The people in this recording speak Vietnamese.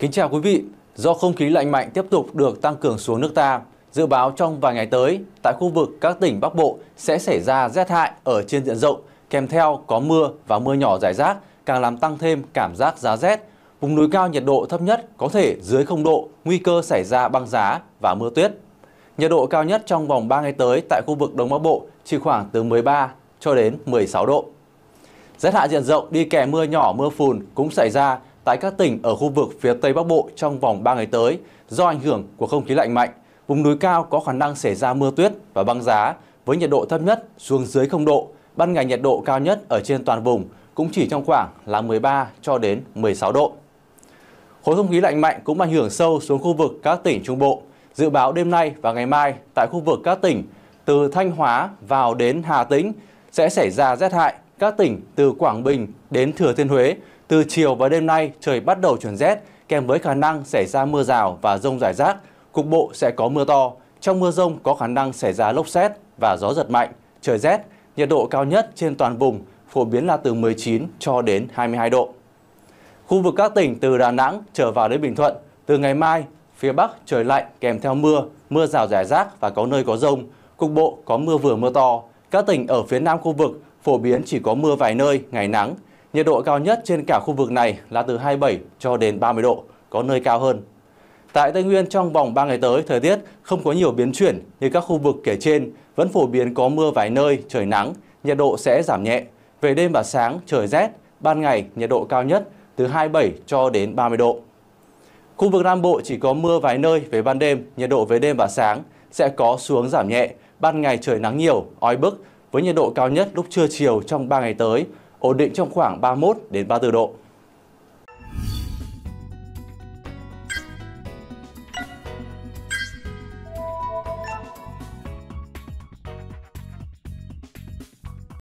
Kính chào quý vị, do không khí lạnh mạnh tiếp tục được tăng cường xuống nước ta, dự báo trong vài ngày tới, tại khu vực các tỉnh Bắc Bộ sẽ xảy ra rét hại ở trên diện rộng, kèm theo có mưa và mưa nhỏ rải rác, càng làm tăng thêm cảm giác giá rét. Vùng núi cao nhiệt độ thấp nhất có thể dưới 0 độ, nguy cơ xảy ra băng giá và mưa tuyết. Nhiệt độ cao nhất trong vòng 3 ngày tới tại khu vực Đông Bắc Bộ chỉ khoảng từ 13 cho đến 16 độ. Rét hại diện rộng đi kèm mưa nhỏ mưa phùn cũng xảy ra tại các tỉnh ở khu vực phía Tây Bắc Bộ trong vòng 3 ngày tới do ảnh hưởng của không khí lạnh mạnh. Vùng núi cao có khả năng xảy ra mưa tuyết và băng giá với nhiệt độ thấp nhất xuống dưới 0 độ, ban ngày nhiệt độ cao nhất ở trên toàn vùng cũng chỉ trong khoảng là 13 cho đến 16 độ. Khối không khí lạnh mạnh cũng ảnh hưởng sâu xuống khu vực các tỉnh Trung Bộ. Dự báo đêm nay và ngày mai tại khu vực các tỉnh từ Thanh Hóa vào đến Hà Tĩnh sẽ xảy ra rét hại các tỉnh từ Quảng Bình đến Thừa Thiên Huế từ chiều và đêm nay, trời bắt đầu chuyển rét, kèm với khả năng xảy ra mưa rào và rông rải rác. Cục bộ sẽ có mưa to. Trong mưa rông có khả năng xảy ra lốc xét và gió giật mạnh, trời rét, nhiệt độ cao nhất trên toàn vùng phổ biến là từ 19 cho đến 22 độ. Khu vực các tỉnh từ Đà Nẵng trở vào đến Bình Thuận, từ ngày mai, phía Bắc trời lạnh kèm theo mưa, mưa rào rải rác và có nơi có rông, cục bộ có mưa vừa mưa to. Các tỉnh ở phía Nam khu vực phổ biến chỉ có mưa vài nơi, ngày nắng, Nhiệt độ cao nhất trên cả khu vực này là từ 27 cho đến 30 độ, có nơi cao hơn. Tại Tây Nguyên trong vòng 3 ngày tới, thời tiết không có nhiều biến chuyển như các khu vực kể trên, vẫn phổ biến có mưa vài nơi, trời nắng, nhiệt độ sẽ giảm nhẹ. Về đêm và sáng trời rét, ban ngày nhiệt độ cao nhất từ 27 cho đến 30 độ. Khu vực Nam Bộ chỉ có mưa vài nơi về ban đêm, nhiệt độ về đêm và sáng sẽ có xuống giảm nhẹ, ban ngày trời nắng nhiều, oi bức với nhiệt độ cao nhất lúc trưa chiều trong 3 ngày tới ổn định trong khoảng 31 đến 34 độ